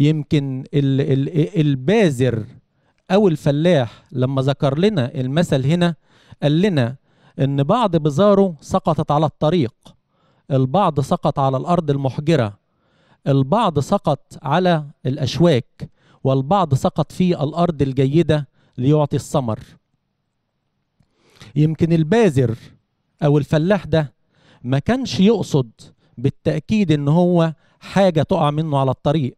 يمكن ال ال البازر او الفلاح لما ذكر لنا المثل هنا قال لنا ان بعض بزاره سقطت على الطريق البعض سقط على الارض المحجره البعض سقط على الاشواك والبعض سقط في الارض الجيده ليعطي الثمر يمكن البازر او الفلاح ده ما كانش يقصد بالتاكيد ان هو حاجه تقع منه على الطريق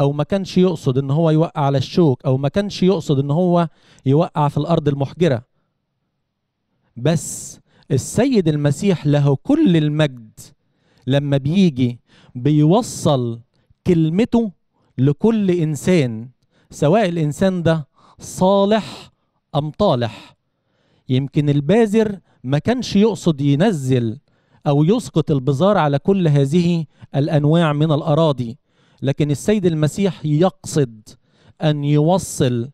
او ما كانش يقصد ان هو يوقع على الشوك او ما كانش يقصد ان هو يوقع في الارض المحجره بس السيد المسيح له كل المجد لما بيجي بيوصل كلمته لكل انسان سواء الانسان ده صالح ام طالح يمكن البازر ما كانش يقصد ينزل او يسقط البزار على كل هذه الانواع من الاراضي لكن السيد المسيح يقصد أن يوصل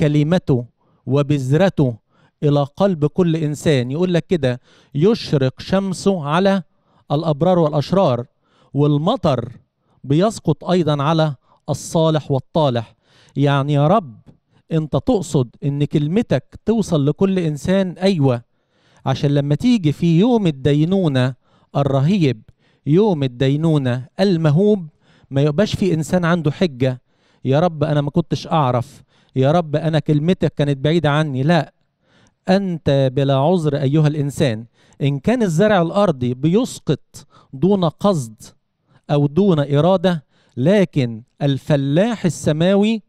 كلمته وبذرته إلى قلب كل إنسان يقول لك كده يشرق شمسه على الأبرار والأشرار والمطر بيسقط أيضا على الصالح والطالح يعني يا رب أنت تقصد أن كلمتك توصل لكل إنسان أيوة عشان لما تيجي في يوم الدينونة الرهيب يوم الدينونة المهوب ما يبقاش في انسان عنده حجه يا رب انا ما كنتش اعرف يا رب انا كلمتك كانت بعيده عني لا انت بلا عذر ايها الانسان ان كان الزرع الارضي بيسقط دون قصد او دون اراده لكن الفلاح السماوي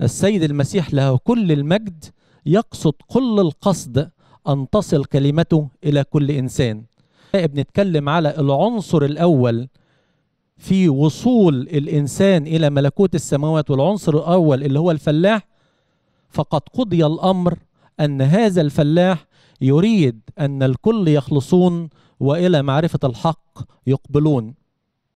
السيد المسيح له كل المجد يقصد كل القصد ان تصل كلمته الى كل انسان بنتكلم على العنصر الاول في وصول الانسان الى ملكوت السماوات والعنصر الاول اللي هو الفلاح فقد قضي الامر ان هذا الفلاح يريد ان الكل يخلصون والى معرفه الحق يقبلون